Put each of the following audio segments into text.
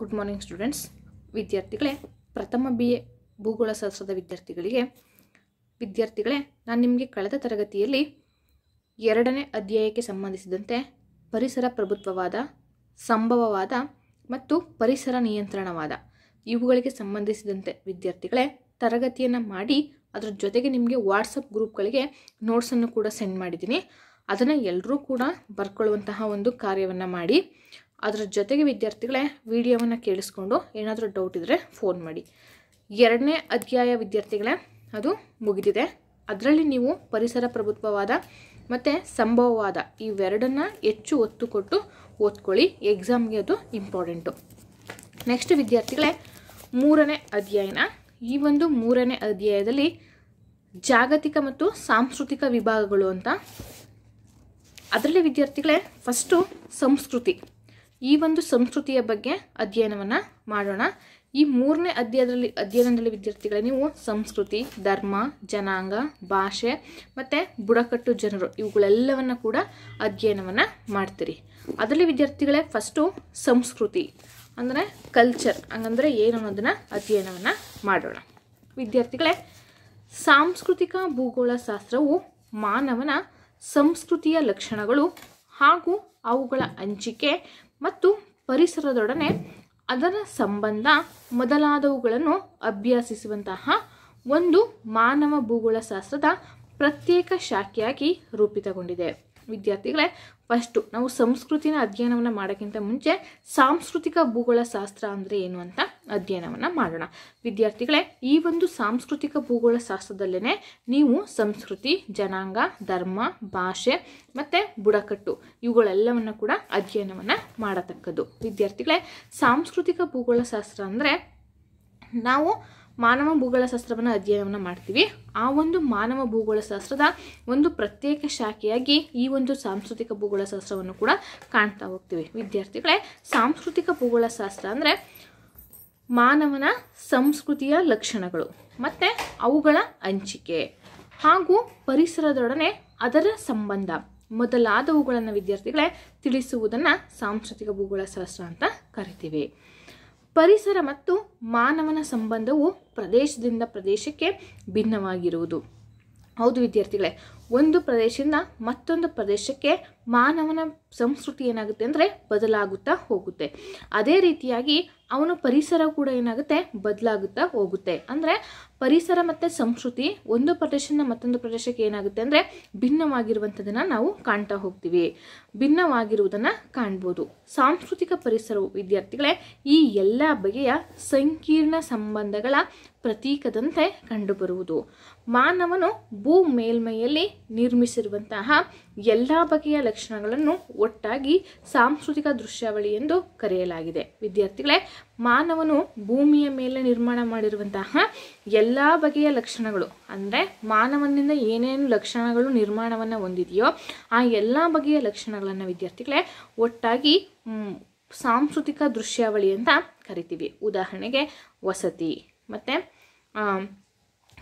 good morning students ವಿದ್ಯಾರ್ಥಿಗಳೇ ಪ್ರಥಮ B A ಭೂಗೋಳ ವಿದ್ಯಾರ್ಥಿಗಳಿಗೆ ವಿದ್ಯಾರ್ಥಿಗಳೇ ನಾನು ನಿಮಗೆ ಕಳೆದ ತರಗತಿಯಲ್ಲಿ ಎರಡನೇ ಅಧ್ಯಾಯಕ್ಕೆ ಸಂಬಂಧಿಸಿದಂತೆ ಪರಿಸರ ಪ್ರಭುತ್ವವಾದ ಸಂಭವವಾದ ಮತ್ತು ಪರಿಸರ ನಿಯಂತ್ರಣವಾದ ಇವುಗಳಿಗೆ ಸಂಬಂಧಿಸಿದಂತೆ ವಿದ್ಯಾರ್ಥಿಗಳೇ ತರಗತಿಯನ್ನು ಮಾಡಿ ಅದರ ಜೊತೆಗೆ ನಿಮಗೆ ವಾಟ್ಸಪ್ ಗ್ರೂಪ್ಗಳಿಗೆ ನೋಟ್ಸನ್ನು ಕೂಡ ಸೆಂಡ್ ಮಾಡಿದ್ದೀನಿ ಅದನ್ನು ಎಲ್ಲರೂ ಕೂಡ ಬರ್ಕೊಳ್ಳುವಂತಹ ಒಂದು ಕಾರ್ಯವನ್ನು ಮಾಡಿ ಅದರ ಜೊತೆಗೆ ವಿದ್ಯಾರ್ಥಿಗಳೇ ವಿಡಿಯೋವನ್ನು ಕೇಳಿಸ್ಕೊಂಡು ಏನಾದರೂ ಡೌಟ್ ಇದ್ದರೆ ಫೋನ್ ಮಾಡಿ ಎರಡನೇ ಅಧ್ಯಾಯ ವಿದ್ಯಾರ್ಥಿಗಳೇ ಅದು ಮುಗಿದಿದೆ ಅದರಲ್ಲಿ ನೀವು ಪರಿಸರ ಪ್ರಭುತ್ವವಾದ ಮತ್ತು ಸಂಭವವಾದ ಇವೆರಡನ್ನು ಹೆಚ್ಚು ಒತ್ತು ಕೊಟ್ಟು ಓದ್ಕೊಳ್ಳಿ ಎಕ್ಸಾಮ್ಗೆ ಅದು ಇಂಪಾರ್ಟೆಂಟು ನೆಕ್ಸ್ಟ್ ವಿದ್ಯಾರ್ಥಿಗಳೇ ಮೂರನೇ ಅಧ್ಯಾಯನ ಈ ಒಂದು ಮೂರನೇ ಅಧ್ಯಾಯದಲ್ಲಿ ಜಾಗತಿಕ ಮತ್ತು ಸಾಂಸ್ಕೃತಿಕ ವಿಭಾಗಗಳು ಅಂತ ಅದರಲ್ಲಿ ವಿದ್ಯಾರ್ಥಿಗಳೇ ಫಸ್ಟು ಸಂಸ್ಕೃತಿ ಈ ಒಂದು ಸಂಸ್ಕೃತಿಯ ಬಗ್ಗೆ ಅಧ್ಯಯನವನ್ನು ಮಾಡೋಣ ಈ ಮೂರನೇ ಅಧ್ಯಯನದಲ್ಲಿ ಅಧ್ಯಯನದಲ್ಲಿ ವಿದ್ಯಾರ್ಥಿಗಳೇ ನೀವು ಸಂಸ್ಕೃತಿ ಧರ್ಮ ಜನಾಂಗ ಭಾಷೆ ಮತ್ತು ಬುಡಕಟ್ಟು ಜನರು ಇವುಗಳೆಲ್ಲವನ್ನು ಕೂಡ ಅಧ್ಯಯನವನ್ನು ಮಾಡ್ತೀರಿ ಅದರಲ್ಲಿ ವಿದ್ಯಾರ್ಥಿಗಳೇ ಫಸ್ಟು ಸಂಸ್ಕೃತಿ ಅಂದರೆ ಕಲ್ಚರ್ ಹಂಗಂದರೆ ಏನು ಅನ್ನೋದನ್ನು ಅಧ್ಯಯನವನ್ನು ಮಾಡೋಣ ವಿದ್ಯಾರ್ಥಿಗಳೇ ಸಾಂಸ್ಕೃತಿಕ ಭೂಗೋಳ ಶಾಸ್ತ್ರವು ಮಾನವನ ಸಂಸ್ಕೃತಿಯ ಲಕ್ಷಣಗಳು ಹಾಗೂ ಅವುಗಳ ಹಂಚಿಕೆ ಮತ್ತು ಪರಿಸರದೊಡನೆ ಅದರ ಸಂಬಂಧ ಮೊದಲಾದವುಗಳನ್ನು ಅಭ್ಯಾಸಿಸುವಂತಹ ಒಂದು ಮಾನವ ಭೂಗೋಳಶಾಸ್ತ್ರದ ಪ್ರತ್ಯೇಕ ಶಾಖೆಯಾಗಿ ರೂಪಿತಗೊಂಡಿದೆ ವಿದ್ಯಾರ್ಥಿಗಳೇ ಫಸ್ಟು ನಾವು ಸಂಸ್ಕೃತಿನ ಅಧ್ಯಯನವನ್ನು ಮಾಡೋಕ್ಕಿಂತ ಮುಂಚೆ ಸಾಂಸ್ಕೃತಿಕ ಭೂಗೋಳ ಶಾಸ್ತ್ರ ಅಂದರೆ ಏನು ಅಂತ ಅಧ್ಯಯನವನ್ನು ಮಾಡೋಣ ವಿದ್ಯಾರ್ಥಿಗಳೇ ಈ ಒಂದು ಸಾಂಸ್ಕೃತಿಕ ಭೂಗೋಳ ಶಾಸ್ತ್ರದಲ್ಲೇ ನೀವು ಸಂಸ್ಕೃತಿ ಜನಾಂಗ ಧರ್ಮ ಭಾಷೆ ಮತ್ತು ಬುಡಕಟ್ಟು ಇವುಗಳೆಲ್ಲವನ್ನು ಕೂಡ ಅಧ್ಯಯನವನ್ನು ಮಾಡತಕ್ಕದ್ದು ವಿದ್ಯಾರ್ಥಿಗಳೇ ಸಾಂಸ್ಕೃತಿಕ ಭೂಗೋಳ ಶಾಸ್ತ್ರ ಅಂದರೆ ನಾವು ಮಾನವ ಭೂಗೋಳಶಾಸ್ತ್ರವನ್ನು ಅಧ್ಯಯನವನ್ನು ಮಾಡ್ತೀವಿ ಆ ಒಂದು ಮಾನವ ಭೂಗೋಳಶಾಸ್ತ್ರದ ಒಂದು ಪ್ರತ್ಯೇಕ ಶಾಖೆಯಾಗಿ ಈ ಒಂದು ಸಾಂಸ್ಕೃತಿಕ ಭೂಗೋಳಶಾಸ್ತ್ರವನ್ನು ಕೂಡ ಕಾಣ್ತಾ ಹೋಗ್ತೀವಿ ವಿದ್ಯಾರ್ಥಿಗಳೇ ಸಾಂಸ್ಕೃತಿಕ ಭೂಗೋಳಶಾಸ್ತ್ರ ಅಂದರೆ ಮಾನವನ ಸಂಸ್ಕೃತಿಯ ಲಕ್ಷಣಗಳು ಮತ್ತು ಅವುಗಳ ಹಂಚಿಕೆ ಹಾಗೂ ಪರಿಸರದೊಡನೆ ಅದರ ಸಂಬಂಧ ಮೊದಲಾದವುಗಳನ್ನು ವಿದ್ಯಾರ್ಥಿಗಳೇ ತಿಳಿಸುವುದನ್ನು ಸಾಂಸ್ಕೃತಿಕ ಭೂಗೋಳಶಾಸ್ತ್ರ ಅಂತ ಕರಿತೀವಿ ಪರಿಸರ ಮತ್ತು ಮಾನವನ ಸಂಬಂಧವು ಪ್ರದೇಶದಿಂದ ಪ್ರದೇಶಕ್ಕೆ ಭಿನ್ನವಾಗಿರುವುದು ಹೌದು ವಿದ್ಯಾರ್ಥಿಗಳೇ ಒಂದು ಪ್ರದೇಶದಿಂದ ಮತ್ತೊಂದು ಪ್ರದೇಶಕ್ಕೆ ಮಾನವನ ಸಂಸ್ಕೃತಿ ಏನಾಗುತ್ತೆ ಅಂದರೆ ಬದಲಾಗುತ್ತಾ ಹೋಗುತ್ತೆ ಅದೇ ರೀತಿಯಾಗಿ ಅವನ ಪರಿಸರ ಕೂಡ ಏನಾಗುತ್ತೆ ಬದಲಾಗುತ್ತಾ ಹೋಗುತ್ತೆ ಅಂದರೆ ಪರಿಸರ ಮತ್ತು ಸಂಸ್ಕೃತಿ ಒಂದು ಪ್ರದೇಶದಿಂದ ಮತ್ತೊಂದು ಪ್ರದೇಶಕ್ಕೆ ಏನಾಗುತ್ತೆ ಅಂದರೆ ಭಿನ್ನವಾಗಿರುವಂಥದ್ದನ್ನು ನಾವು ಕಾಣ್ತಾ ಹೋಗ್ತೀವಿ ಭಿನ್ನವಾಗಿರುವುದನ್ನು ಕಾಣ್ಬೋದು ಸಾಂಸ್ಕೃತಿಕ ಪರಿಸರವು ವಿದ್ಯಾರ್ಥಿಗಳೇ ಈ ಎಲ್ಲ ಬಗೆಯ ಸಂಕೀರ್ಣ ಸಂಬಂಧಗಳ ಪ್ರತೀಕದಂತೆ ಕಂಡುಬರುವುದು ಮಾನವನು ಭೂ ಮೇಲ್ಮೈಯಲ್ಲಿ ನಿರ್ಮಿಸಿರುವಂತಹ ಎಲ್ಲ ಬಗೆಯ ಲಕ್ಷ ಲಕ್ಷಣಗಳನ್ನು ಒಟ್ಟಾಗಿ ಸಾಂಸ್ಕೃತಿಕ ದೃಶ್ಯಾವಳಿ ಎಂದು ಕರೆಯಲಾಗಿದೆ ವಿದ್ಯಾರ್ಥಿಗಳೇ ಮಾನವನು ಭೂಮಿಯ ಮೇಲೆ ನಿರ್ಮಾಣ ಮಾಡಿರುವಂತಹ ಎಲ್ಲ ಬಗೆಯ ಲಕ್ಷಣಗಳು ಅಂದರೆ ಮಾನವನಿಂದ ಏನೇನು ಲಕ್ಷಣಗಳು ನಿರ್ಮಾಣವನ್ನು ಹೊಂದಿದೆಯೋ ಆ ಎಲ್ಲ ಬಗೆಯ ಲಕ್ಷಣಗಳನ್ನು ವಿದ್ಯಾರ್ಥಿಗಳೇ ಒಟ್ಟಾಗಿ ಸಾಂಸ್ಕೃತಿಕ ದೃಶ್ಯಾವಳಿ ಅಂತ ಕರಿತೀವಿ ಉದಾಹರಣೆಗೆ ವಸತಿ ಮತ್ತು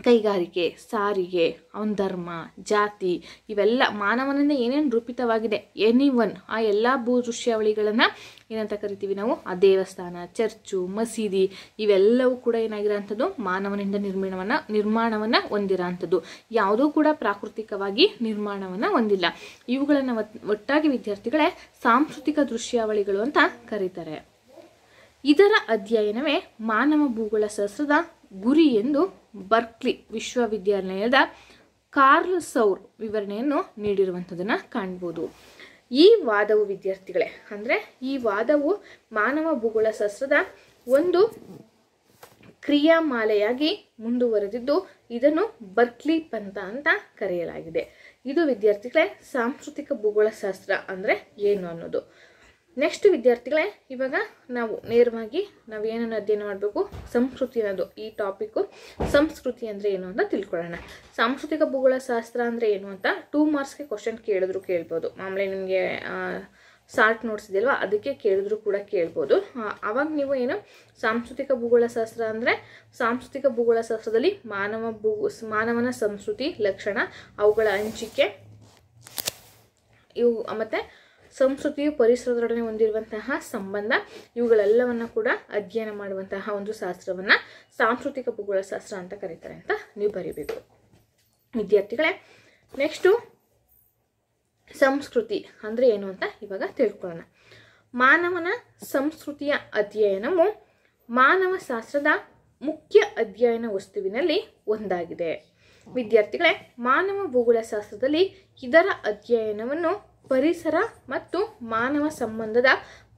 ಕೈಗಾರಿಕೆ ಸಾರಿಗೆ ಅವನ ಧರ್ಮ ಜಾತಿ ಇವೆಲ್ಲ ಮಾನವನಿಂದ ಏನೇನು ರೂಪಿತವಾಗಿದೆ ಎನಿ ಒನ್ ಆ ಎಲ್ಲ ಭೂ ದೃಶ್ಯಾವಳಿಗಳನ್ನು ಏನಂತ ಕರಿತೀವಿ ನಾವು ಆ ದೇವಸ್ಥಾನ ಚರ್ಚು ಮಸೀದಿ ಇವೆಲ್ಲವೂ ಕೂಡ ಏನಾಗಿರೋಂಥದ್ದು ಮಾನವನಿಂದ ನಿರ್ಮಾಣವನ್ನು ನಿರ್ಮಾಣವನ್ನು ಹೊಂದಿರೋಂಥದ್ದು ಯಾವುದೂ ಕೂಡ ಪ್ರಾಕೃತಿಕವಾಗಿ ನಿರ್ಮಾಣವನ್ನು ಹೊಂದಿಲ್ಲ ಇವುಗಳನ್ನು ಒಟ್ಟಾಗಿ ವಿದ್ಯಾರ್ಥಿಗಳೇ ಸಾಂಸ್ಕೃತಿಕ ದೃಶ್ಯಾವಳಿಗಳು ಅಂತ ಕರೀತಾರೆ ಇದರ ಅಧ್ಯಯನವೇ ಮಾನವ ಭೂಗೋಳ ಸಹಸ್ರದ ಗುರಿ ಎಂದು ಬರ್ಕ್ಲಿ ವಿಶ್ವವಿದ್ಯಾಲಯದ ಕಾರ್ಲ್ ಸೌರ್ ವಿವರಣೆಯನ್ನು ನೀಡಿರುವಂಥದ್ದನ್ನು ಕಾಣ್ಬೋದು ಈ ವಾದವು ವಿದ್ಯಾರ್ಥಿಗಳೇ ಅಂದರೆ ಈ ವಾದವು ಮಾನವ ಭೂಗೋಳ ಶಾಸ್ತ್ರದ ಒಂದು ಕ್ರಿಯಾಮಾಲೆಯಾಗಿ ಮುಂದುವರೆದಿದ್ದು ಇದನ್ನು ಬರ್ಕ್ಲಿ ಪಂಥ ಅಂತ ಕರೆಯಲಾಗಿದೆ ಇದು ವಿದ್ಯಾರ್ಥಿಗಳೇ ಸಾಂಸ್ಕೃತಿಕ ಭೂಗೋಳಶಾಸ್ತ್ರ ಅಂದರೆ ಏನು ಅನ್ನೋದು ನೆಕ್ಸ್ಟ್ ವಿದ್ಯಾರ್ಥಿಗಳೇ ಇವಾಗ ನಾವು ನೇರವಾಗಿ ನಾವು ಏನನ್ನು ಅಧ್ಯಯನ ಮಾಡಬೇಕು ಸಂಸ್ಕೃತಿ ಅನ್ನೋದು ಈ ಟಾಪಿಕ್ಕು ಸಂಸ್ಕೃತಿ ಅಂದರೆ ಏನು ಅಂತ ತಿಳ್ಕೊಳ್ಳೋಣ ಸಾಂಸ್ಕೃತಿಕ ಭೂಗೋಳ ಶಾಸ್ತ್ರ ಅಂದರೆ ಏನು ಅಂತ ಟೂ ಮಾರ್ಕ್ಸ್ಗೆ ಕ್ವಶನ್ ಕೇಳಿದ್ರು ಕೇಳ್ಬೋದು ಮಾಮೂಲಿ ನಿಮಗೆ ಸಾರ್ಟ್ ನೋಡ್ಸಿದಲ್ವ ಅದಕ್ಕೆ ಕೇಳಿದ್ರು ಕೂಡ ಕೇಳ್ಬೋದು ಅವಾಗ ನೀವು ಏನು ಸಾಂಸ್ಕೃತಿಕ ಭೂಗೋಳ ಶಾಸ್ತ್ರ ಅಂದರೆ ಸಾಂಸ್ಕೃತಿಕ ಭೂಗೋಳ ಶಾಸ್ತ್ರದಲ್ಲಿ ಮಾನವ ಭೂ ಮಾನವನ ಸಂಸ್ಕೃತಿ ಲಕ್ಷಣ ಅವುಗಳ ಹಂಚಿಕೆ ಇವು ಮತ್ತು ಸಂಸ್ಕೃತಿಯು ಪರಿಸರದೊಡನೆ ಹೊಂದಿರುವಂತಹ ಸಂಬಂಧ ಇವುಗಳೆಲ್ಲವನ್ನು ಕೂಡ ಅಧ್ಯಯನ ಮಾಡುವಂತಹ ಒಂದು ಶಾಸ್ತ್ರವನ್ನು ಸಾಂಸ್ಕೃತಿಕ ಭೂಗೋಳ ಶಾಸ್ತ್ರ ಅಂತ ಕರೀತಾರೆ ಅಂತ ನೀವು ಬರೀಬೇಕು ವಿದ್ಯಾರ್ಥಿಗಳೇ ನೆಕ್ಸ್ಟು ಸಂಸ್ಕೃತಿ ಅಂದರೆ ಏನು ಅಂತ ಇವಾಗ ತಿಳ್ಕೊಳ್ಳೋಣ ಮಾನವನ ಸಂಸ್ಕೃತಿಯ ಅಧ್ಯಯನವು ಮಾನವ ಶಾಸ್ತ್ರದ ಮುಖ್ಯ ಅಧ್ಯಯನ ವಸ್ತುವಿನಲ್ಲಿ ಒಂದಾಗಿದೆ ವಿದ್ಯಾರ್ಥಿಗಳೇ ಮಾನವ ಭೂಗೋಳ ಶಾಸ್ತ್ರದಲ್ಲಿ ಇದರ ಅಧ್ಯಯನವನ್ನು ಪರಿಸರ ಮತ್ತು ಮಾನವ ಸಂಬಂಧದ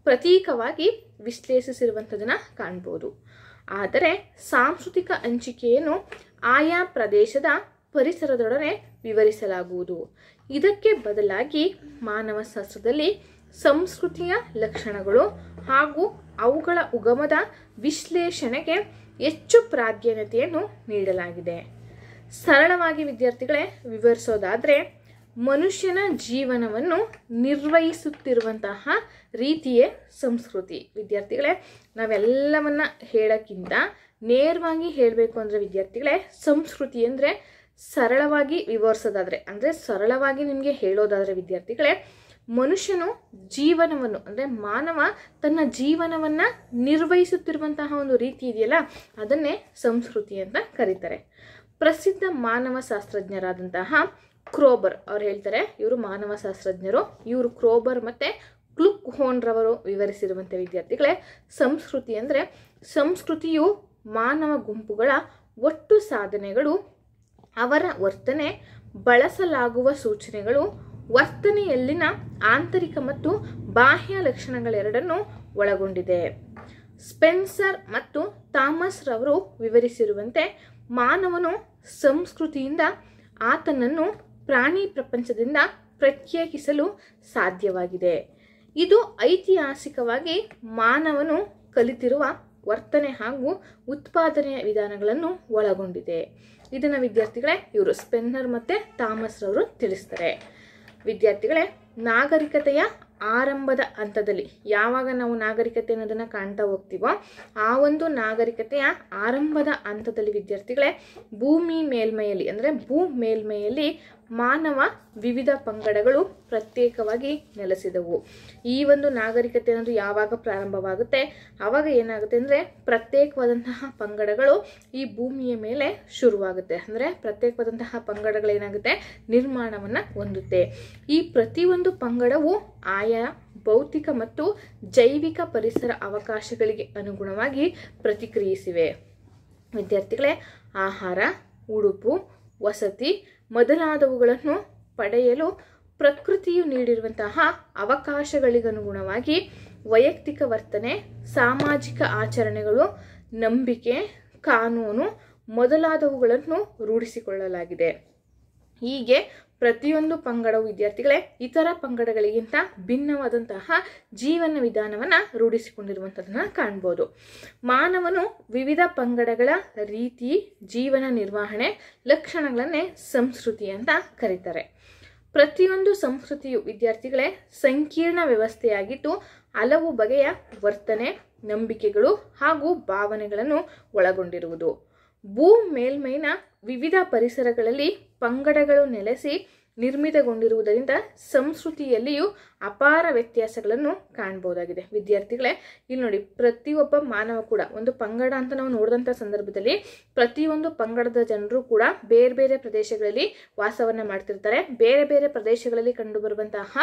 ಪ್ರತೀಕವಾಗಿ ವಿಶ್ಲೇಷಿಸಿರುವಂಥದ್ದನ್ನು ಕಾಣ್ಬೋದು ಆದರೆ ಸಾಂಸ್ಕೃತಿಕ ಹಂಚಿಕೆಯನ್ನು ಆಯಾ ಪ್ರದೇಶದ ಪರಿಸರದೊಡನೆ ವಿವರಿಸಲಾಗುವುದು ಇದಕ್ಕೆ ಬದಲಾಗಿ ಮಾನವ ಶಾಸ್ತ್ರದಲ್ಲಿ ಸಂಸ್ಕೃತಿಯ ಲಕ್ಷಣಗಳು ಹಾಗೂ ಅವುಗಳ ಉಗಮದ ವಿಶ್ಲೇಷಣೆಗೆ ಹೆಚ್ಚು ಪ್ರಾಧಾನ್ಯತೆಯನ್ನು ನೀಡಲಾಗಿದೆ ಸರಳವಾಗಿ ವಿದ್ಯಾರ್ಥಿಗಳೇ ವಿವರಿಸೋದಾದರೆ ಮನುಷ್ಯನ ಜೀವನವನ್ನು ನಿರ್ವಹಿಸುತ್ತಿರುವಂತಹ ರೀತಿಯೇ ಸಂಸ್ಕೃತಿ ವಿದ್ಯಾರ್ಥಿಗಳೇ ನಾವೆಲ್ಲವನ್ನು ಹೇಳೋಕ್ಕಿಂತ ನೇರವಾಗಿ ಹೇಳಬೇಕು ಅಂದರೆ ವಿದ್ಯಾರ್ಥಿಗಳೇ ಸಂಸ್ಕೃತಿ ಅಂದರೆ ಸರಳವಾಗಿ ವಿವರಿಸೋದಾದರೆ ಅಂದರೆ ಸರಳವಾಗಿ ನಿಮಗೆ ಹೇಳೋದಾದರೆ ವಿದ್ಯಾರ್ಥಿಗಳೇ ಮನುಷ್ಯನು ಜೀವನವನ್ನು ಅಂದರೆ ಮಾನವ ತನ್ನ ಜೀವನವನ್ನು ನಿರ್ವಹಿಸುತ್ತಿರುವಂತಹ ಒಂದು ರೀತಿ ಇದೆಯಲ್ಲ ಅದನ್ನೇ ಸಂಸ್ಕೃತಿ ಅಂತ ಕರೀತಾರೆ ಪ್ರಸಿದ್ಧ ಮಾನವ ಶಾಸ್ತ್ರಜ್ಞರಾದಂತಹ ಕ್ರೋಬರ್ ಅವ್ರು ಹೇಳ್ತಾರೆ ಇವರು ಮಾನವಶಾಸ್ತ್ರಜ್ಞರು ಇವರು ಕ್ರೋಬರ್ ಮತ್ತು ಕ್ಲುಕ್ ಹೋನ್ರವರು ವಿವರಿಸಿರುವಂಥ ವಿದ್ಯಾರ್ಥಿಗಳೇ ಸಂಸ್ಕೃತಿ ಅಂದರೆ ಸಂಸ್ಕೃತಿಯು ಮಾನವ ಗುಂಪುಗಳ ಒಟ್ಟು ಸಾಧನೆಗಳು ಅವರ ವರ್ತನೆ ಬಳಸಲಾಗುವ ಸೂಚನೆಗಳು ವರ್ತನೆಯಲ್ಲಿನ ಆಂತರಿಕ ಮತ್ತು ಬಾಹ್ಯ ಲಕ್ಷಣಗಳೆರಡನ್ನು ಒಳಗೊಂಡಿದೆ ಸ್ಪೆನ್ಸರ್ ಮತ್ತು ಥಾಮಸ್ ರವರು ವಿವರಿಸಿರುವಂತೆ ಮಾನವನು ಸಂಸ್ಕೃತಿಯಿಂದ ಆತನನ್ನು ಪ್ರಾಣಿ ಪ್ರಪಂಚದಿಂದ ಪ್ರತ್ಯೇಕಿಸಲು ಸಾಧ್ಯವಾಗಿದೆ ಇದು ಐತಿಹಾಸಿಕವಾಗಿ ಮಾನವನು ಕಲಿತಿರುವ ವರ್ತನೆ ಹಾಗೂ ಉತ್ಪಾದನೆಯ ವಿಧಾನಗಳನ್ನು ಒಳಗೊಂಡಿದೆ ಇದನ್ನು ವಿದ್ಯಾರ್ಥಿಗಳೇ ಇವರು ಸ್ಪೆನ್ನರ್ ಮತ್ತು ಥಾಮಸ್ ರವರು ತಿಳಿಸ್ತಾರೆ ವಿದ್ಯಾರ್ಥಿಗಳೇ ನಾಗರಿಕತೆಯ ಆರಂಭದ ಹಂತದಲ್ಲಿ ಯಾವಾಗ ನಾವು ನಾಗರಿಕತೆ ಅನ್ನೋದನ್ನು ಕಾಣ್ತಾ ಹೋಗ್ತೀವೋ ಆ ಒಂದು ನಾಗರಿಕತೆಯ ಆರಂಭದ ಹಂತದಲ್ಲಿ ವಿದ್ಯಾರ್ಥಿಗಳೇ ಭೂಮಿ ಮೇಲ್ಮೈಯಲ್ಲಿ ಅಂದರೆ ಭೂ ಮೇಲ್ಮೈಯಲ್ಲಿ ಮಾನವ ವಿವಿಧ ಪಂಗಡಗಳು ಪ್ರತ್ಯೇಕವಾಗಿ ನೆಲೆಸಿದವು ಈ ಒಂದು ನಾಗರಿಕತೆ ಅನ್ನೋದು ಯಾವಾಗ ಪ್ರಾರಂಭವಾಗುತ್ತೆ ಆವಾಗ ಏನಾಗುತ್ತೆ ಅಂದರೆ ಪ್ರತ್ಯೇಕವಾದಂತಹ ಪಂಗಡಗಳು ಈ ಭೂಮಿಯ ಮೇಲೆ ಶುರುವಾಗುತ್ತೆ ಅಂದರೆ ಪ್ರತ್ಯೇಕವಾದಂತಹ ಪಂಗಡಗಳೇನಾಗುತ್ತೆ ನಿರ್ಮಾಣವನ್ನು ಹೊಂದುತ್ತೆ ಈ ಪ್ರತಿಯೊಂದು ಪಂಗಡವು ಆಯಾ ಭೌತಿಕ ಮತ್ತು ಜೈವಿಕ ಪರಿಸರ ಅವಕಾಶಗಳಿಗೆ ಅನುಗುಣವಾಗಿ ಪ್ರತಿಕ್ರಿಯಿಸಿವೆ ವಿದ್ಯಾರ್ಥಿಗಳೇ ಆಹಾರ ಉಡುಪು ವಸತಿ ಮೊದಲಾದವುಗಳನ್ನು ಪಡೆಯಲು ಪ್ರಕೃತಿಯು ನೀಡಿರುವಂತಹ ಅವಕಾಶಗಳಿಗನುಗುಣವಾಗಿ ವೈಯಕ್ತಿಕ ವರ್ತನೆ ಸಾಮಾಜಿಕ ಆಚರಣೆಗಳು ನಂಬಿಕೆ ಕಾನೂನು ಮೊದಲಾದವುಗಳನ್ನು ರೂಢಿಸಿಕೊಳ್ಳಲಾಗಿದೆ ಹೀಗೆ ಪ್ರತಿಯೊಂದು ಪಂಗಡವು ವಿದ್ಯಾರ್ಥಿಗಳೇ ಇತರ ಪಂಗಡಗಳಿಗಿಂತ ಭಿನ್ನವಾದಂತಹ ಜೀವನ ವಿಧಾನವನ್ನು ರೂಢಿಸಿಕೊಂಡಿರುವಂಥದ್ದನ್ನು ಕಾಣ್ಬೋದು ಮಾನವನು ವಿವಿಧ ಪಂಗಡಗಳ ರೀತಿ ಜೀವನ ನಿರ್ವಹಣೆ ಲಕ್ಷಣಗಳನ್ನೇ ಸಂಸ್ಕೃತಿ ಅಂತ ಕರೀತಾರೆ ಪ್ರತಿಯೊಂದು ಸಂಸ್ಕೃತಿಯು ವಿದ್ಯಾರ್ಥಿಗಳೇ ಸಂಕೀರ್ಣ ವ್ಯವಸ್ಥೆಯಾಗಿದ್ದು ಹಲವು ಬಗೆಯ ವರ್ತನೆ ನಂಬಿಕೆಗಳು ಹಾಗೂ ಭಾವನೆಗಳನ್ನು ಒಳಗೊಂಡಿರುವುದು ಭೂ ಮೇಲ್ಮೈನ ವಿವಿಧ ಪರಿಸರಗಳಲ್ಲಿ ಪಂಗಡಗಳು ನೆಲೆಸಿ ನಿರ್ಮಿತಗೊಂಡಿರುವುದರಿಂದ ಸಂಸ್ಕೃತಿಯಲ್ಲಿಯೂ ಅಪಾರ ವ್ಯತ್ಯಾಸಗಳನ್ನು ಕಾಣ್ಬೋದಾಗಿದೆ ವಿದ್ಯಾರ್ಥಿಗಳೇ ಇಲ್ಲಿ ನೋಡಿ ಪ್ರತಿಯೊಬ್ಬ ಮಾನವ ಕೂಡ ಒಂದು ಪಂಗಡ ಅಂತ ನಾವು ನೋಡಿದಂಥ ಸಂದರ್ಭದಲ್ಲಿ ಪ್ರತಿಯೊಂದು ಪಂಗಡದ ಜನರು ಕೂಡ ಬೇರೆ ಬೇರೆ ಪ್ರದೇಶಗಳಲ್ಲಿ ವಾಸವನ್ನು ಮಾಡ್ತಿರ್ತಾರೆ ಬೇರೆ ಬೇರೆ ಪ್ರದೇಶಗಳಲ್ಲಿ ಬರುವಂತಹ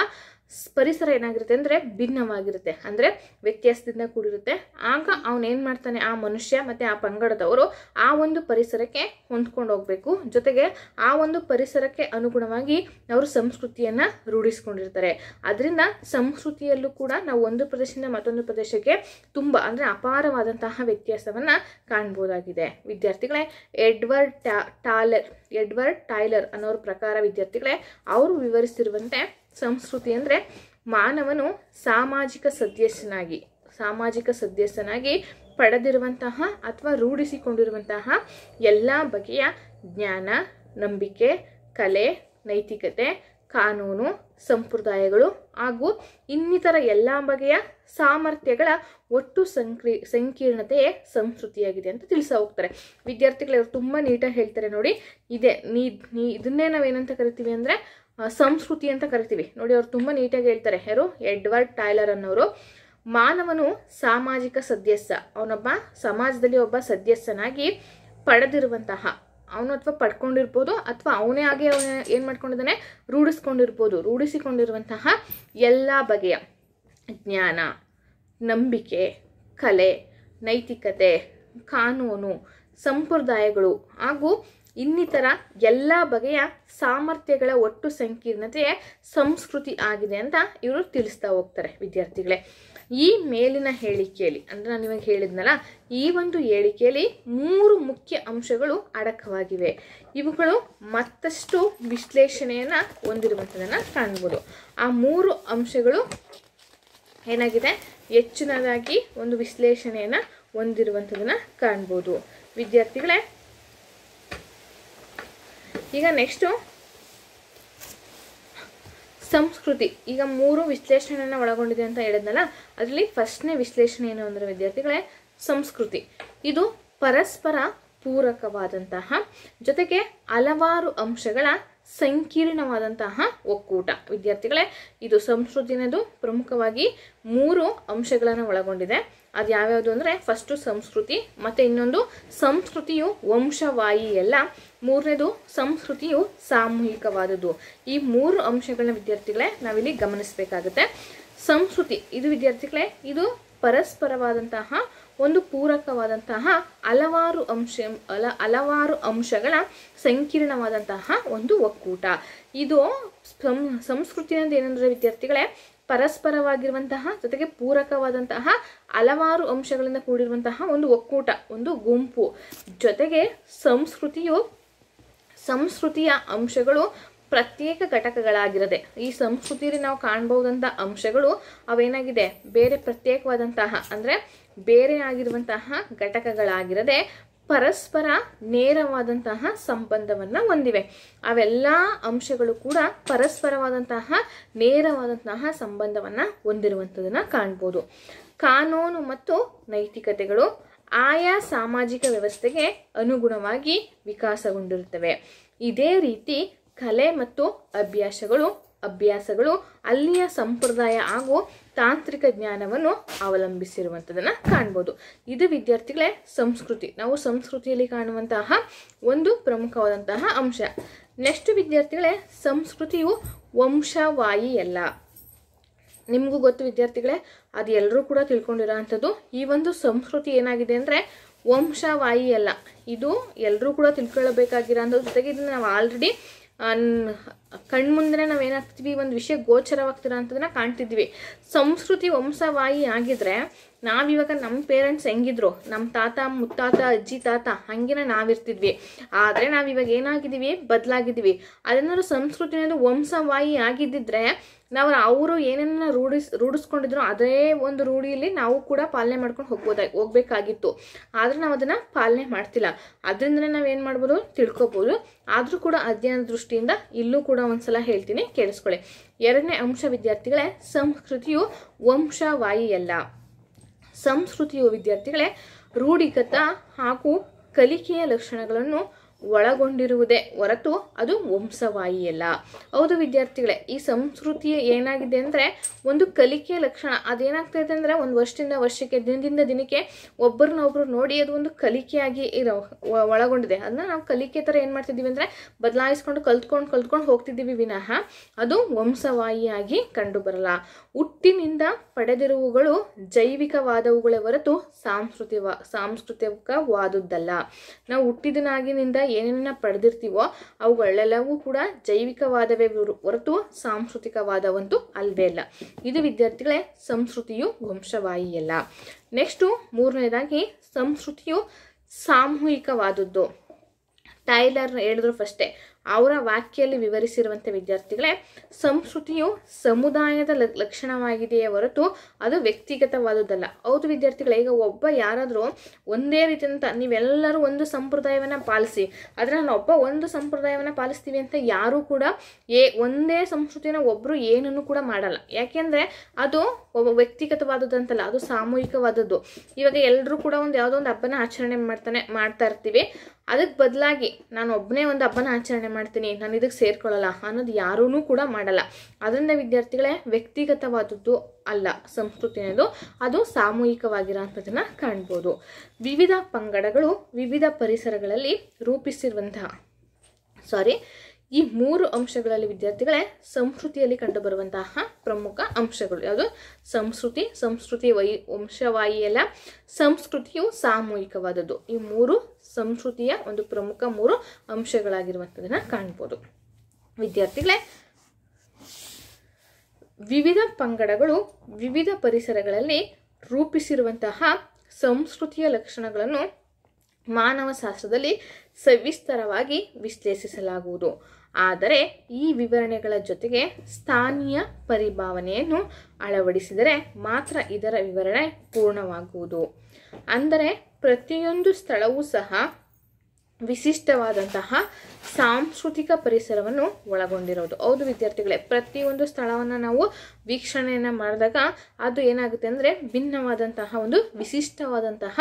ಪರಿಸರ ಏನಾಗಿರುತ್ತೆ ಅಂದರೆ ಭಿನ್ನವಾಗಿರುತ್ತೆ ಅಂದರೆ ವ್ಯತ್ಯಾಸದಿಂದ ಕೂಡಿರುತ್ತೆ ಆಗ ಅವನೇನು ಮಾಡ್ತಾನೆ ಆ ಮನುಷ್ಯ ಮತ್ತು ಆ ಪಂಗಡದವರು ಆ ಒಂದು ಪರಿಸರಕ್ಕೆ ಹೊಂದ್ಕೊಂಡು ಹೋಗಬೇಕು ಜೊತೆಗೆ ಆ ಒಂದು ಪರಿಸರಕ್ಕೆ ಅನುಗುಣವಾಗಿ ಅವರು ಸಂಸ್ಕೃತಿಯನ್ನು ರೂಢಿಸ್ಕೊಂಡಿರ್ತಾರೆ ಅದ್ರ ಇದರಿಂದ ಸಂಸ್ಕೃತಿಯಲ್ಲೂ ಕೂಡ ನಾವು ಒಂದು ಪ್ರದೇಶದಿಂದ ಮತ್ತೊಂದು ಪ್ರದೇಶಕ್ಕೆ ತುಂಬ ಅಂದರೆ ಅಪಾರವಾದಂತಹ ವ್ಯತ್ಯಾಸವನ್ನು ಕಾಣ್ಬೋದಾಗಿದೆ ವಿದ್ಯಾರ್ಥಿಗಳೇ ಎಡ್ವರ್ಡ್ ಟಾ ಟಾಲರ್ ಎಡ್ವರ್ಡ್ ಟೈಲರ್ ಅನ್ನೋರ ಪ್ರಕಾರ ವಿದ್ಯಾರ್ಥಿಗಳೇ ಅವರು ವಿವರಿಸಿರುವಂತೆ ಸಂಸ್ಕೃತಿ ಅಂದರೆ ಮಾನವನು ಸಾಮಾಜಿಕ ಸದಸ್ಯನಾಗಿ ಸಾಮಾಜಿಕ ಸದಸ್ಯನಾಗಿ ಪಡೆದಿರುವಂತಹ ಅಥವಾ ರೂಢಿಸಿಕೊಂಡಿರುವಂತಹ ಎಲ್ಲ ಬಗೆಯ ಜ್ಞಾನ ನಂಬಿಕೆ ಕಲೆ ನೈತಿಕತೆ ಕಾನೂನು ಸಂಪ್ರದಾಯಗಳು ಹಾಗೂ ಇನ್ನಿತರ ಎಲ್ಲ ಬಗೆಯ ಸಾಮರ್ಥ್ಯಗಳ ಒಟ್ಟು ಸಂಕ್ರಿ ಸಂಕೀರ್ಣತೆಯೇ ಸಂಸ್ಕೃತಿಯಾಗಿದೆ ಅಂತ ತಿಳಿಸ ಹೋಗ್ತಾರೆ ವಿದ್ಯಾರ್ಥಿಗಳು ಇವರು ತುಂಬ ನೀಟಾಗಿ ಹೇಳ್ತಾರೆ ನೋಡಿ ಇದೆ ನೀ ನೀ ಇದನ್ನೇ ನಾವೇನಂತ ಕರಿತೀವಿ ಅಂದರೆ ಸಂಸ್ಕೃತಿ ಅಂತ ಕರಿತೀವಿ ನೋಡಿ ಅವ್ರು ತುಂಬ ನೀಟಾಗಿ ಹೇಳ್ತಾರೆ ಯಾರು ಎಡ್ವರ್ಡ್ ಟೈಲರ್ ಅನ್ನೋರು ಮಾನವನು ಸಾಮಾಜಿಕ ಸದಸ್ಯ ಅವನೊಬ್ಬ ಸಮಾಜದಲ್ಲಿ ಒಬ್ಬ ಸದಸ್ಯನಾಗಿ ಪಡೆದಿರುವಂತಹ ಅವನು ಅಥವಾ ಪಡ್ಕೊಂಡಿರ್ಬೋದು ಅಥವಾ ಅವನೇ ಆಗಿ ಅವನ ಏನು ಮಾಡ್ಕೊಂಡಿದ್ದಾನೆ ರೂಢಿಸ್ಕೊಂಡಿರ್ಬೋದು ರೂಢಿಸಿಕೊಂಡಿರುವಂತಹ ಎಲ್ಲ ಬಗೆಯ ಜ್ಞಾನ ನಂಬಿಕೆ ಕಲೆ ನೈತಿಕತೆ ಕಾನೂನು ಸಂಪ್ರದಾಯಗಳು ಹಾಗೂ ಇನ್ನಿತರ ಎಲ್ಲ ಬಗೆಯ ಸಾಮರ್ಥ್ಯಗಳ ಒಟ್ಟು ಸಂಕೀರ್ಣತೆಯೇ ಸಂಸ್ಕೃತಿ ಆಗಿದೆ ಅಂತ ಇವರು ತಿಳಿಸ್ತಾ ಹೋಗ್ತಾರೆ ವಿದ್ಯಾರ್ಥಿಗಳೇ ಈ ಮೇಲಿನ ಹೇಳಿಕೆಯಲ್ಲಿ ಅಂದರೆ ನಾನು ಇವಾಗ ಹೇಳಿದ್ನಲ್ಲ ಈ ಒಂದು ಹೇಳಿಕೆಯಲ್ಲಿ ಮೂರು ಮುಖ್ಯ ಅಂಶಗಳು ಅಡಕವಾಗಿವೆ ಇವುಗಳು ಮತ್ತಷ್ಟು ವಿಶ್ಲೇಷಣೆಯನ್ನು ಹೊಂದಿರುವಂಥದ್ದನ್ನು ಕಾಣ್ಬೋದು ಆ ಮೂರು ಅಂಶಗಳು ಏನಾಗಿದೆ ಹೆಚ್ಚಿನದಾಗಿ ಒಂದು ವಿಶ್ಲೇಷಣೆಯನ್ನು ಹೊಂದಿರುವಂಥದ್ದನ್ನು ಕಾಣ್ಬೋದು ವಿದ್ಯಾರ್ಥಿಗಳೇ ಈಗ ನೆಕ್ಸ್ಟು ಸಂಸ್ಕೃತಿ ಈಗ ಮೂರು ವಿಶ್ಲೇಷಣೆಯನ್ನು ಒಳಗೊಂಡಿದೆ ಅಂತ ಹೇಳಿದ್ನಲ್ಲ ಅದರಲ್ಲಿ ಫಸ್ಟ್ನೇ ವಿಶ್ಲೇಷಣೆ ಏನು ಅಂದರೆ ವಿದ್ಯಾರ್ಥಿಗಳೇ ಸಂಸ್ಕೃತಿ ಇದು ಪರಸ್ಪರ ಪೂರಕವಾದಂತಹ ಜೊತೆಗೆ ಹಲವಾರು ಅಂಶಗಳ ಸಂಕೀರ್ಣವಾದಂತಹ ಒಕ್ಕೂಟ ವಿದ್ಯಾರ್ಥಿಗಳೇ ಇದು ಸಂಸ್ಕೃತಿನದು ಪ್ರಮುಖವಾಗಿ ಮೂರು ಅಂಶಗಳನ್ನು ಒಳಗೊಂಡಿದೆ ಅದು ಯಾವ್ಯಾವುದು ಅಂದರೆ ಫಸ್ಟು ಸಂಸ್ಕೃತಿ ಮತ್ತು ಇನ್ನೊಂದು ಸಂಸ್ಕೃತಿಯು ವಂಶವಾಯಿ ಮೂರನೇದು ಸಂಸ್ಕೃತಿಯು ಸಾಮೂಹಿಕವಾದದ್ದು ಈ ಮೂರು ಅಂಶಗಳನ್ನ ವಿದ್ಯಾರ್ಥಿಗಳೇ ನಾವಿಲ್ಲಿ ಗಮನಿಸಬೇಕಾಗುತ್ತೆ ಸಂಸ್ಕೃತಿ ಇದು ವಿದ್ಯಾರ್ಥಿಗಳೇ ಇದು ಪರಸ್ಪರವಾದಂತಹ ಒಂದು ಪೂರಕವಾದಂತಹ ಹಲವಾರು ಅಂಶ ಅಲ ಹಲವಾರು ಅಂಶಗಳ ಸಂಕೀರ್ಣವಾದಂತಹ ಒಂದು ಒಕ್ಕೂಟ ಇದು ಸಂಸ್ಕೃತಿಯಿಂದ ಸಂಸ್ಕೃತಿ ವಿದ್ಯಾರ್ಥಿಗಳೇ ಪರಸ್ಪರವಾಗಿರುವಂತಹ ಜೊತೆಗೆ ಪೂರಕವಾದಂತಹ ಹಲವಾರು ಅಂಶಗಳಿಂದ ಕೂಡಿರುವಂತಹ ಒಂದು ಒಕ್ಕೂಟ ಒಂದು ಗುಂಪು ಜೊತೆಗೆ ಸಂಸ್ಕೃತಿಯು ಸಂಸ್ಕೃತಿಯ ಅಂಶಗಳು ಪ್ರತ್ಯೇಕ ಘಟಕಗಳಾಗಿರದೆ ಈ ಸಂಸ್ಕೃತಿಯಲ್ಲಿ ನಾವು ಕಾಣಬಹುದಂತ ಅಂಶಗಳು ಅವೇನಾಗಿದೆ ಬೇರೆ ಪ್ರತ್ಯೇಕವಾದಂತಹ ಅಂದ್ರೆ ಬೇರೆ ಘಟಕಗಳಾಗಿರದೆ ಪರಸ್ಪರ ನೇರವಾದಂತಹ ಸಂಬಂಧವನ್ನು ಹೊಂದಿವೆ ಅವೆಲ್ಲ ಅಂಶಗಳು ಕೂಡ ಪರಸ್ಪರವಾದಂತಹ ನೇರವಾದಂತಹ ಸಂಬಂಧವನ್ನು ಹೊಂದಿರುವಂಥದ್ದನ್ನು ಕಾಣ್ಬೋದು ಕಾನೂನು ಮತ್ತು ನೈತಿಕತೆಗಳು ಆಯಾ ಸಾಮಾಜಿಕ ವ್ಯವಸ್ಥೆಗೆ ಅನುಗುಣವಾಗಿ ವಿಕಾಸಗೊಂಡಿರುತ್ತವೆ ಇದೇ ರೀತಿ ಕಲೆ ಮತ್ತು ಅಭ್ಯಾಸಗಳು ಅಭ್ಯಾಸಗಳು ಅಲ್ಲಿಯ ಸಂಪ್ರದಾಯ ಹಾಗೂ ತಾಂತ್ರಿಕ ಜ್ಞಾನವನ್ನು ಅವಲಂಬಿಸಿರುವಂಥದ್ದನ್ನು ಕಾಣ್ಬೋದು ಇದು ವಿದ್ಯಾರ್ಥಿಗಳೇ ಸಂಸ್ಕೃತಿ ನಾವು ಸಂಸ್ಕೃತಿಯಲ್ಲಿ ಕಾಣುವಂತಹ ಒಂದು ಪ್ರಮುಖವಾದಂತಹ ಅಂಶ ನೆಕ್ಸ್ಟ್ ವಿದ್ಯಾರ್ಥಿಗಳೇ ಸಂಸ್ಕೃತಿಯು ವಂಶವಾಯಿಯಲ್ಲ ನಿಮಗೂ ಗೊತ್ತು ವಿದ್ಯಾರ್ಥಿಗಳೇ ಅದು ಎಲ್ಲರೂ ಕೂಡ ತಿಳ್ಕೊಂಡಿರೋ ಅಂಥದ್ದು ಈ ಒಂದು ಸಂಸ್ಕೃತಿ ಏನಾಗಿದೆ ಅಂದರೆ ವಂಶವಾಯಿಯಲ್ಲ ಅಲ್ಲ ಇದು ಎಲ್ಲರೂ ಕೂಡ ತಿಳ್ಕೊಳ್ಬೇಕಾಗಿರೋ ಅಂಥದ್ದು ಜೊತೆಗೆ ಇದನ್ನು ನಾವು ಆಲ್ರೆಡಿ ಕಣ್ಮುಂದೆ ನಾವು ಏನಾಗ್ತೀವಿ ಒಂದು ವಿಷಯ ಗೋಚರವಾಗ್ತಿರೋ ಅಂತದನ್ನ ಕಾಣ್ತಿದ್ವಿ ಸಂಸ್ಕೃತಿ ವಂಶವಾಹಿ ಆಗಿದ್ರೆ ನಾವಿವಾಗ ನಮ್ಮ ಪೇರೆಂಟ್ಸ್ ಹೆಂಗಿದ್ರು ನಮ್ಮ ತಾತ ಮುತ್ತಾತ ಅಜ್ಜಿ ತಾತ ಹಂಗೇನ ನಾವಿರ್ತಿದ್ವಿ ಆದರೆ ನಾವಿವಾಗ ಏನಾಗಿದ್ದೀವಿ ಬದಲಾಗಿದ್ದೀವಿ ಅದೇನಾದ್ರು ಸಂಸ್ಕೃತಿ ಅನ್ನೋದು ವಂಶವಾಹಿ ಆಗಿದ್ದಿದ್ರೆ ನಾವು ಅವರು ಏನೇನ ರೂಢಿಸ್ ರೂಢಿಸ್ಕೊಂಡಿದ್ರು ಅದೇ ಒಂದು ರೂಢಿಯಲ್ಲಿ ನಾವು ಕೂಡ ಪಾಲನೆ ಮಾಡ್ಕೊಂಡು ಹೋಗ್ಬೋದಾಗಿ ಹೋಗ್ಬೇಕಾಗಿತ್ತು ಆದರೆ ನಾವು ಅದನ್ನು ಪಾಲನೆ ಮಾಡ್ತಿಲ್ಲ ನಾವು ನಾವೇನು ಮಾಡ್ಬೋದು ತಿಳ್ಕೊಬೋದು ಆದರೂ ಕೂಡ ಅಧ್ಯಯನ ದೃಷ್ಟಿಯಿಂದ ಇಲ್ಲೂ ಕೂಡ ಕೂಡ ಒಂದ್ಸಲ ಹೇಳ್ತೀನಿ ಕೇಳಿಸ್ಕೊಳ್ಳಿ ಎರಡನೇ ಅಂಶ ವಿದ್ಯಾರ್ಥಿಗಳೇ ಸಂಸ್ಕೃತಿಯು ವಂಶವಾಯಿಯಲ್ಲ ಸಂಸ್ಕೃತಿಯು ವಿದ್ಯಾರ್ಥಿಗಳೇ ರೂಢಿಗತ ಹಾಗೂ ಕಲಿಕೆಯ ಲಕ್ಷಣಗಳನ್ನು ಒಳಗೊಂಡಿರುವುದೇ ಹೊರತು ಅದು ವಂಶವಾಹಿಯಲ್ಲ ಹೌದು ವಿದ್ಯಾರ್ಥಿಗಳೇ ಈ ಸಂಸ್ಕೃತಿ ಏನಾಗಿದೆ ಅಂದರೆ ಒಂದು ಕಲಿಕೆ ಲಕ್ಷಣ ಅದೇನಾಗ್ತಾ ಇದೆ ಅಂದರೆ ಒಂದು ವರ್ಷದಿಂದ ವರ್ಷಕ್ಕೆ ದಿನದಿಂದ ದಿನಕ್ಕೆ ಒಬ್ಬರನ್ನ ನೋಡಿ ಅದು ಒಂದು ಕಲಿಕೆಯಾಗಿ ಒಳಗೊಂಡಿದೆ ಅದನ್ನ ನಾವು ಕಲಿಕೆ ಥರ ಏನು ಮಾಡ್ತಿದ್ದೀವಿ ಅಂದರೆ ಬದಲಾಯಿಸ್ಕೊಂಡು ಕಲ್ತ್ಕೊಂಡು ಕಲ್ತ್ಕೊಂಡು ಹೋಗ್ತಿದ್ದೀವಿ ವಿನಃ ಅದು ವಂಶವಾಹಿಯಾಗಿ ಬರಲ್ಲ ಹುಟ್ಟಿನಿಂದ ಪಡೆದಿರುವುಗಳು ಜೈವಿಕವಾದವುಗಳೇ ಹೊರತು ಸಾಂಸ್ಕೃತಿಕ ಸಾಂಸ್ಕೃತಿಕವಾದದ್ದಲ್ಲ ನಾವು ಹುಟ್ಟಿದನಾಗಿನಿಂದ ಏನೇನ ಪಡೆದಿರ್ತೀವೋ ಅವುಗಳೆಲ್ಲವೂ ಕೂಡ ಜೈವಿಕವಾದವೇ ಹೊರತು ಸಾಂಸ್ಕೃತಿಕವಾದವಂತೂ ಅಲ್ವೇ ಅಲ್ಲ ಇದು ವಿದ್ಯಾರ್ಥಿಗಳೇ ಸಂಸ್ಕೃತಿಯು ವಂಶವಾಹಿಯಲ್ಲ ನೆಕ್ಸ್ಟು ಮೂರನೇದಾಗಿ ಸಂಸ್ಕೃತಿಯು ಸಾಮೂಹಿಕವಾದದ್ದು ಟೈಲರ್ ಹೇಳಿದ್ರು ಫಸ್ಟೇ ಅವರ ವಾಕ್ಯದಲ್ಲಿ ವಿವರಿಸಿರುವಂಥ ವಿದ್ಯಾರ್ಥಿಗಳೇ ಸಂಸ್ಕೃತಿಯು ಸಮುದಾಯದ ಲಕ್ಷಣವಾಗಿದೆಯೇ ಹೊರತು ಅದು ವ್ಯಕ್ತಿಗತವಾದುದಲ್ಲ ಹೌದು ವಿದ್ಯಾರ್ಥಿಗಳೇ ಈಗ ಒಬ್ಬ ಯಾರಾದರೂ ಒಂದೇ ರೀತಿಯಂತ ನೀವೆಲ್ಲರೂ ಒಂದು ಸಂಪ್ರದಾಯವನ್ನು ಪಾಲಿಸಿ ಆದರೆ ನಾನು ಒಬ್ಬ ಒಂದು ಸಂಪ್ರದಾಯವನ್ನು ಪಾಲಿಸ್ತೀವಿ ಅಂತ ಯಾರೂ ಕೂಡ ಏ ಒಂದೇ ಸಂಸ್ಕೃತಿನ ಒಬ್ಬರು ಏನನ್ನು ಕೂಡ ಮಾಡಲ್ಲ ಯಾಕೆಂದರೆ ಅದು ಒಬ್ಬ ವ್ಯಕ್ತಿಗತವಾದದ್ದಂತಲ್ಲ ಅದು ಸಾಮೂಹಿಕವಾದದ್ದು ಇವಾಗ ಎಲ್ಲರೂ ಕೂಡ ಒಂದು ಯಾವುದೋ ಒಂದು ಹಬ್ಬನ ಆಚರಣೆ ಮಾಡ್ತಾನೆ ಮಾಡ್ತಾ ಇರ್ತೀವಿ ಅದಕ್ಕೆ ಬದಲಾಗಿ ನಾನು ಒಬ್ಬನೇ ಒಂದು ಹಬ್ಬನ ಆಚರಣೆ ಮಾಡ್ತೀನಿ ನಾನು ಇದಕ್ಕೆ ಸೇರ್ಕೊಳ್ಳಲ್ಲ ಅನ್ನೋದು ಯಾರೂ ಕೂಡ ಮಾಡಲ್ಲ ಅದರಿಂದ ವಿದ್ಯಾರ್ಥಿಗಳೇ ವ್ಯಕ್ತಿಗತವಾದದ್ದು ಅಲ್ಲ ಸಂಸ್ಕೃತಿ ಅನ್ನೋದು ಅದು ಸಾಮೂಹಿಕವಾಗಿರೋಂಥದ್ದನ್ನು ಕಾಣ್ಬೋದು ವಿವಿಧ ಪಂಗಡಗಳು ವಿವಿಧ ಪರಿಸರಗಳಲ್ಲಿ ರೂಪಿಸಿರುವಂತಹ ಸಾರಿ ಈ ಮೂರು ಅಂಶಗಳಲ್ಲಿ ವಿದ್ಯಾರ್ಥಿಗಳೇ ಸಂಸ್ಕೃತಿಯಲ್ಲಿ ಕಂಡುಬರುವಂತಹ ಪ್ರಮುಖ ಅಂಶಗಳು ಯಾವುದು ಸಂಸ್ಕೃತಿ ಸಂಸ್ಕೃತಿ ವೈ ವಂಶವಾಹಿಯಲ್ಲ ಸಂಸ್ಕೃತಿಯು ಸಾಮೂಹಿಕವಾದದ್ದು ಈ ಮೂರು ಸಂಸ್ಕೃತಿಯ ಒಂದು ಪ್ರಮುಖ ಮೂರು ಅಂಶಗಳಾಗಿರುವಂಥದನ್ನು ಕಾಣ್ಬೋದು ವಿದ್ಯಾರ್ಥಿಗಳೇ ವಿವಿಧ ಪಂಗಡಗಳು ವಿವಿಧ ಪರಿಸರಗಳಲ್ಲಿ ರೂಪಿಸಿರುವಂತಹ ಸಂಸ್ಕೃತಿಯ ಲಕ್ಷಣಗಳನ್ನು ಮಾನವ ಶಾಸ್ತ್ರದಲ್ಲಿ ಸವಿಸ್ತರವಾಗಿ ವಿಶ್ಲೇಷಿಸಲಾಗುವುದು ಆದರೆ ಈ ವಿವರಣೆಗಳ ಜೊತೆಗೆ ಸ್ಥಾನೀಯ ಪರಿಭಾವನೆಯನ್ನು ಅಳವಡಿಸಿದರೆ ಮಾತ್ರ ಇದರ ವಿವರಣೆ ಪೂರ್ಣವಾಗುವುದು ಅಂದರೆ ಪ್ರತಿಯೊಂದು ಸ್ಥಳವೂ ಸಹ ವಿಶಿಷ್ಟವಾದಂತಹ ಸಾಂಸ್ಕೃತಿಕ ಪರಿಸರವನ್ನು ಒಳಗೊಂಡಿರೋದು ಹೌದು ವಿದ್ಯಾರ್ಥಿಗಳೇ ಪ್ರತಿಯೊಂದು ಸ್ಥಳವನ್ನು ನಾವು ವೀಕ್ಷಣೆಯನ್ನು ಮಾಡಿದಾಗ ಅದು ಏನಾಗುತ್ತೆ ಅಂದರೆ ಭಿನ್ನವಾದಂತಹ ಒಂದು ವಿಶಿಷ್ಟವಾದಂತಹ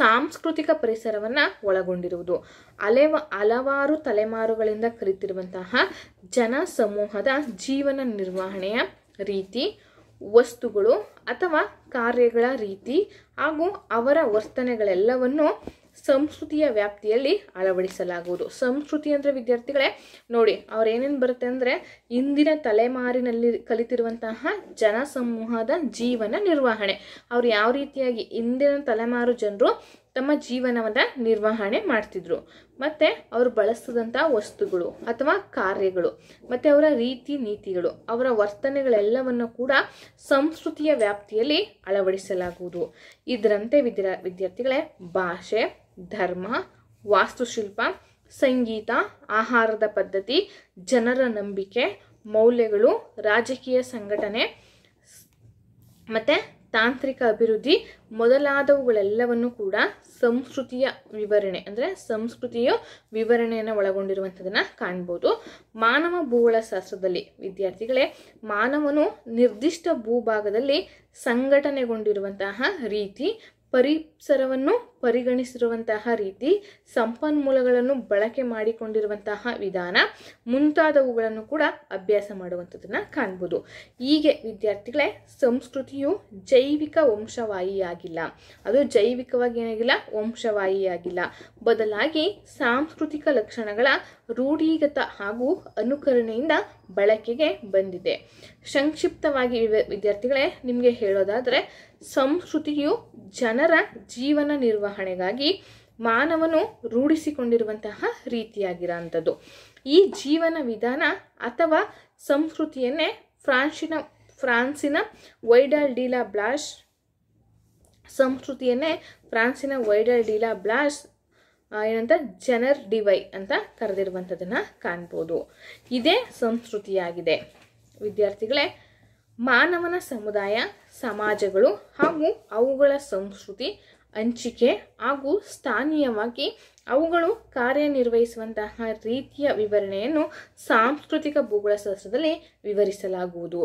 ಸಾಂಸ್ಕೃತಿಕ ಪರಿಸರವನ್ನು ಒಳಗೊಂಡಿರುವುದು ಅಲೆವ ಹಲವಾರು ತಲೆಮಾರುಗಳಿಂದ ಕರೀತಿರುವಂತಹ ಜನ ಸಮೂಹದ ಜೀವನ ನಿರ್ವಹಣೆಯ ರೀತಿ ವಸ್ತುಗಳು ಅಥವಾ ಕಾರ್ಯಗಳ ರೀತಿ ಹಾಗೂ ಅವರ ವರ್ತನೆಗಳೆಲ್ಲವನ್ನು ಸಂಸ್ಕೃತಿಯ ವ್ಯಾಪ್ತಿಯಲ್ಲಿ ಅಳವಡಿಸಲಾಗುವುದು ಸಂಸ್ಕೃತಿ ಅಂದರೆ ವಿದ್ಯಾರ್ಥಿಗಳೇ ನೋಡಿ ಅವ್ರೇನೇನು ಬರುತ್ತೆ ಅಂದರೆ ಇಂದಿನ ತಲೆಮಾರಿನಲ್ಲಿ ಕಲಿತಿರುವಂತಹ ಜನಸಮೂಹದ ಜೀವನ ನಿರ್ವಹಣೆ ಅವ್ರು ಯಾವ ರೀತಿಯಾಗಿ ಇಂದಿನ ತಲೆಮಾರು ಜನರು ತಮ್ಮ ಜೀವನವನ್ನು ನಿರ್ವಹಣೆ ಮಾಡ್ತಿದ್ರು ಮತ್ತು ಅವರು ಬಳಸಿದಂಥ ವಸ್ತುಗಳು ಅಥವಾ ಕಾರ್ಯಗಳು ಮತ್ತು ಅವರ ರೀತಿ ನೀತಿಗಳು ಅವರ ವರ್ತನೆಗಳೆಲ್ಲವನ್ನು ಕೂಡ ಸಂಸ್ಕೃತಿಯ ವ್ಯಾಪ್ತಿಯಲ್ಲಿ ಅಳವಡಿಸಲಾಗುವುದು ಇದರಂತೆ ವಿದ್ಯಾ ವಿದ್ಯಾರ್ಥಿಗಳೇ ಭಾಷೆ ಧರ್ಮ ವಾಸ್ತುಶಿಲ್ಪ ಸಂಗೀತ ಆಹಾರದ ಪದ್ಧತಿ ಜನರ ನಂಬಿಕೆ ಮೌಲ್ಯಗಳು ರಾಜಕೀಯ ಸಂಘಟನೆ ಮತ್ತು ತಾಂತ್ರಿಕ ಅಭಿವೃದ್ಧಿ ಮೊದಲಾದವುಗಳೆಲ್ಲವನ್ನು ಕೂಡ ಸಂಸ್ಕೃತಿಯ ವಿವರಣೆ ಅಂದರೆ ಸಂಸ್ಕೃತಿಯ ವಿವರಣೆಯನ್ನು ಒಳಗೊಂಡಿರುವಂಥದ್ದನ್ನು ಕಾಣ್ಬೋದು ಮಾನವ ಭೂಗೋಳಶಾಸ್ತ್ರದಲ್ಲಿ ವಿದ್ಯಾರ್ಥಿಗಳೇ ಮಾನವನು ನಿರ್ದಿಷ್ಟ ಭೂಭಾಗದಲ್ಲಿ ಸಂಘಟನೆಗೊಂಡಿರುವಂತಹ ರೀತಿ ಪರಿಸರವನ್ನು ಪರಿಗಣಿಸಿರುವಂತಹ ರೀತಿ ಸಂಪನ್ಮೂಲಗಳನ್ನು ಬಳಕೆ ಮಾಡಿಕೊಂಡಿರುವಂತಹ ವಿಧಾನ ಮುಂತಾದವುಗಳನ್ನು ಕೂಡ ಅಭ್ಯಾಸ ಮಾಡುವಂಥದ್ದನ್ನು ಕಾಣ್ಬೋದು ಹೀಗೆ ವಿದ್ಯಾರ್ಥಿಗಳೇ ಸಂಸ್ಕೃತಿಯು ಜೈವಿಕ ವಂಶವಾಹಿಯಾಗಿಲ್ಲ ಅದು ಜೈವಿಕವಾಗಿ ಏನಾಗಿಲ್ಲ ವಂಶವಾಹಿಯಾಗಿಲ್ಲ ಬದಲಾಗಿ ಸಾಂಸ್ಕೃತಿಕ ಲಕ್ಷಣಗಳ ರೂಢೀಗತ ಹಾಗೂ ಅನುಕರಣೆಯಿಂದ ಬಳಕೆಗೆ ಬಂದಿದೆ ಸಂಕ್ಷಿಪ್ತವಾಗಿ ವಿದ್ಯಾರ್ಥಿಗಳೇ ನಿಮಗೆ ಹೇಳೋದಾದರೆ ಸಂಸ್ಕೃತಿಯು ಜನರ ಜೀವನ ನಿರ್ವಹಣೆ ನಿರ್ವಹಣೆಗಾಗಿ ಮಾನವನು ರೂಢಿಸಿಕೊಂಡಿರುವಂತಹ ರೀತಿಯಾಗಿರುವಂಥದ್ದು ಈ ಜೀವನ ವಿಧಾನ ಅಥವಾ ಸಂಸ್ಕೃತಿಯನ್ನೇ ಫ್ರಾನ್ಸಿನ ಫ್ರಾನ್ಸಿನ ವೈಡಲ್ ಡೀಲಾ ಬ್ಲಾಶ್ ಸಂಸ್ಕೃತಿಯನ್ನೇ ಫ್ರಾನ್ಸಿನ ವೈಡಲ್ ಡೀಲಾ ಬ್ಲಾಶ್ ಏನಂತ ಜನರ್ ಡಿವೈ ಅಂತ ಕರೆದಿರುವಂಥದ್ದನ್ನು ಕಾಣ್ಬೋದು ಇದೇ ಸಂಸ್ಕೃತಿಯಾಗಿದೆ ವಿದ್ಯಾರ್ಥಿಗಳೇ ಮಾನವನ ಸಮುದಾಯ ಸಮಾಜಗಳು ಹಾಗೂ ಅವುಗಳ ಸಂಸ್ಕೃತಿ ಹಂಚಿಕೆ ಹಾಗೂ ಸ್ಥಾನೀಯವಾಗಿ ಅವುಗಳು ಕಾರ್ಯನಿರ್ವಹಿಸುವಂತಹ ರೀತಿಯ ವಿವರಣೆಯನ್ನು ಸಾಂಸ್ಕೃತಿಕ ಭೂಗೋಳಶಾಸ್ತ್ರದಲ್ಲಿ ವಿವರಿಸಲಾಗುವುದು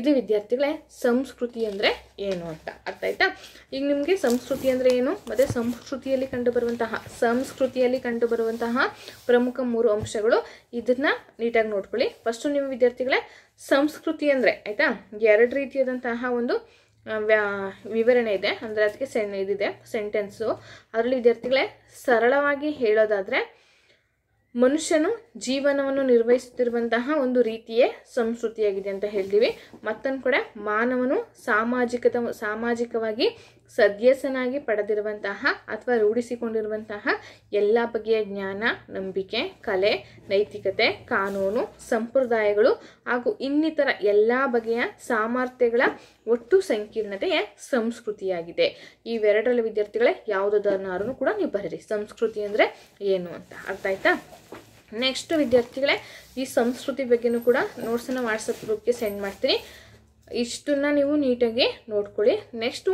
ಇದು ವಿದ್ಯಾರ್ಥಿಗಳೇ ಸಂಸ್ಕೃತಿ ಅಂದರೆ ಏನು ಅಂತ ಅರ್ಥ ಆಯ್ತಾ ಈಗ ನಿಮಗೆ ಸಂಸ್ಕೃತಿ ಅಂದರೆ ಏನು ಮತ್ತು ಸಂಸ್ಕೃತಿಯಲ್ಲಿ ಕಂಡುಬರುವಂತಹ ಸಂಸ್ಕೃತಿಯಲ್ಲಿ ಕಂಡುಬರುವಂತಹ ಪ್ರಮುಖ ಮೂರು ಅಂಶಗಳು ಇದನ್ನು ನೀಟಾಗಿ ನೋಡ್ಕೊಳ್ಳಿ ಫಸ್ಟು ನಿಮ್ಮ ವಿದ್ಯಾರ್ಥಿಗಳೇ ಸಂಸ್ಕೃತಿ ಅಂದರೆ ಆಯಿತಾ ಎರಡು ರೀತಿಯಾದಂತಹ ಒಂದು ವಿವರಣೆ ಇದೆ ಅಂದರೆ ಅದಕ್ಕೆ ಸೆನ್ ಇದಿದೆ ಸೆಂಟೆನ್ಸು ಅದರಲ್ಲಿ ವಿದ್ಯಾರ್ಥಿಗಳೇ ಸರಳವಾಗಿ ಹೇಳೋದಾದರೆ ಮನುಷ್ಯನು ಜೀವನವನ್ನು ನಿರ್ವಹಿಸುತ್ತಿರುವಂತಹ ಒಂದು ರೀತಿಯೇ ಸಂಸ್ಕೃತಿಯಾಗಿದೆ ಅಂತ ಹೇಳ್ತೀವಿ ಮತ್ತೊಂದು ಕಡೆ ಮಾನವನು ಸಾಮಾಜಿಕತ ಸಾಮಾಜಿಕವಾಗಿ ಸದ್ಯಸನಾಗಿ ಪಡೆದಿರುವಂತಹ ಅಥವಾ ರೂಢಿಸಿಕೊಂಡಿರುವಂತಹ ಎಲ್ಲ ಬಗೆಯ ಜ್ಞಾನ ನಂಬಿಕೆ ಕಲೆ ನೈತಿಕತೆ ಕಾನೂನು ಸಂಪ್ರದಾಯಗಳು ಹಾಗೂ ಇನ್ನಿತರ ಎಲ್ಲ ಬಗೆಯ ಸಾಮರ್ಥ್ಯಗಳ ಒಟ್ಟು ಸಂಕೀರ್ಣತೆಯೇ ಸಂಸ್ಕೃತಿಯಾಗಿದೆ ಇವೆರಡರಲ್ಲಿ ವಿದ್ಯಾರ್ಥಿಗಳೇ ಯಾವುದಾದ್ರೂ ಕೂಡ ನೀವು ಬರೀರಿ ಸಂಸ್ಕೃತಿ ಅಂದರೆ ಏನು ಅಂತ ಅರ್ಥ ಆಯ್ತಾ ನೆಕ್ಸ್ಟ್ ವಿದ್ಯಾರ್ಥಿಗಳೇ ಈ ಸಂಸ್ಕೃತಿ ಬಗ್ಗೆನೂ ಕೂಡ ನೋಟ್ಸನ್ನು ವಾಟ್ಸಪ್ ಗ್ರೂಪ್ಗೆ ಸೆಂಡ್ ಮಾಡ್ತೀನಿ ಇಷ್ಟನ್ನ ನೀವು ನೀಟಾಗಿ ನೋಡ್ಕೊಳ್ಳಿ ನೆಕ್ಸ್ಟು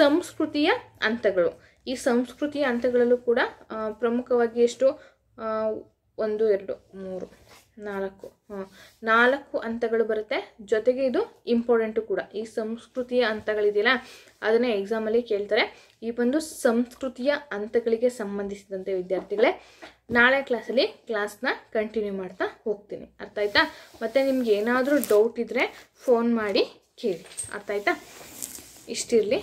ಸಂಸ್ಕೃತಿಯ ಹಂತಗಳು ಈ ಸಂಸ್ಕೃತಿಯ ಹಂತಗಳಲ್ಲೂ ಕೂಡ ಪ್ರಮುಖವಾಗಿ ಎಷ್ಟು ಒಂದು ಎರಡು ಮೂರು ನಾಲ್ಕು ಹಾಂ ನಾಲ್ಕು ಹಂತಗಳು ಬರುತ್ತೆ ಜೊತೆಗೆ ಇದು ಇಂಪಾರ್ಟೆಂಟು ಕೂಡ ಈ ಸಂಸ್ಕೃತಿಯ ಹಂತಗಳಿದೆಯಲ್ಲ ಅದನ್ನೇ ಎಕ್ಸಾಮಲ್ಲಿ ಕೇಳ್ತಾರೆ ಈ ಒಂದು ಸಂಸ್ಕೃತಿಯ ಹಂತಗಳಿಗೆ ಸಂಬಂಧಿಸಿದಂತೆ ವಿದ್ಯಾರ್ಥಿಗಳೇ ನಾಳೆ ಕ್ಲಾಸಲ್ಲಿ ಕ್ಲಾಸ್ನ ಕಂಟಿನ್ಯೂ ಮಾಡ್ತಾ ಹೋಗ್ತೀನಿ ಅರ್ಥ ಆಯ್ತಾ ಮತ್ತು ನಿಮ್ಗೆ ಏನಾದರೂ ಡೌಟ್ ಇದ್ದರೆ ಫೋನ್ ಮಾಡಿ ಕೇಳಿ ಅರ್ಥ ಆಯ್ತಾ ಇಷ್ಟಿರಲಿ